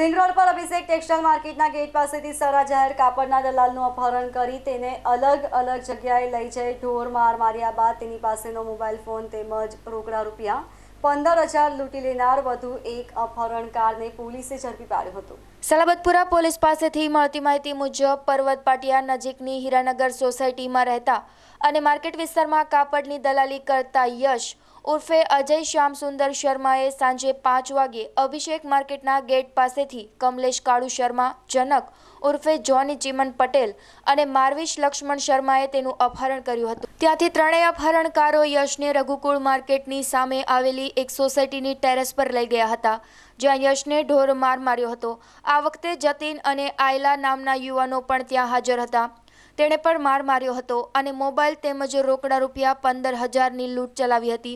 ring road પર અભિષેક textile માર્કેટના gate પાસેથી સરા જાહેર કાપડના દલાલનું અપહરણ કરી તેને અલગ અલગ જગ્યાએ લઈ જઈ ઢોર માર માર્યા બાદ તેની પાસેનો મોબાઈલ ફોન તેમજ રોકડા રૂપિયા પંદર હજાર લૂંટી લેનાર વધુ એક અપહરણકારને પોલીસે ઝડપી પાડ્યો હતો સલાબતપુરા પોલીસ પાસેથી મળતી માહિતી મુજબ પર્વત પાટિયા નજીકની હીરાનગર સોસાયટીમાં રહેતા અને માર્કેટ વિસ્તારમાં કાપડની દલાલી કરતા યશ ઉર્ફે અજય શ્યામ સુંદર શર્માએ સાંજે પાંચ વાગે અભિષેક માર્કેટના ગેટ પાસેથી કમલેશ કાળુ શર્મા જનક ઉર્ફે જોની ચીમન પટેલ અને માર્વિશ લક્ષ્મણ શર્માએ તેનું અપહરણ કર્યું હતું ત્યાંથી ત્રણેય અપહરણકારો યશને રઘુકુળ માર્કેટની સામે આવેલી એક સોસાયટીની ટેરેસ પર લઈ ગયા હતા જ્યાં યશને ઢોર માર માર્યો હતો આ વખતે જતીન અને આયલા નામના યુવાનો પણ ત્યાં હાજર હતા તેણે પણ માર માર્યો હતો અને મોબાઈલ તેમજ રોકડા રૂપિયા પંદર હજારની લૂંટ ચલાવી હતી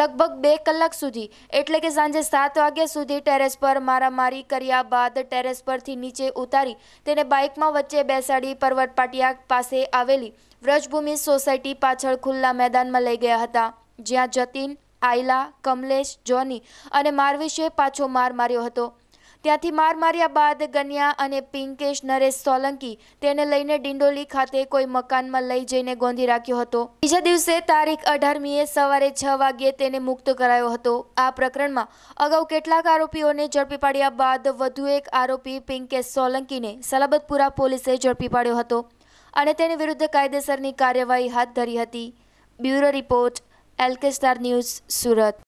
લગભગ બે કલાક સુધી એટલે કે સાંજે સાત વાગ્યા સુધી ટેરેસ પર મારામારી કર્યા બાદ ટેરેસ પરથી નીચે ઉતારી તેને બાઇકમાં વચ્ચે બેસાડી પર્વત પાટિયા પાસે આવેલી વ્રજભૂમિ સોસાયટી પાછળ ખુલ્લા મેદાનમાં લઈ ગયા હતા જ્યાં જતીન આયલા કમલેશ જોની અને માર વિશે પાછો માર માર્યો હતો ત્યાંથી માર માર્યા બાદ ગન્યા અને પિંકેશ નરેશ સોલંકી તેને લઈને ડિંડોલી ખાતે કોઈ મકાનમાં લઈ જઈને ગોંધી રાખ્યો હતો બીજા દિવસે તારીખ અઢારમીએ સવારે છ વાગ્યે તેને મુક્ત કરાયો હતો આ પ્રકરણમાં અગાઉ કેટલાક આરોપીઓને ઝડપી પાડ્યા બાદ વધુ એક આરોપી પિંકેશ સોલંકીને સલાબતપુરા પોલીસે ઝડપી પાડ્યો હતો અને તેની વિરુદ્ધ કાયદેસરની કાર્યવાહી હાથ ધરી હતી bureau report LK star news Surat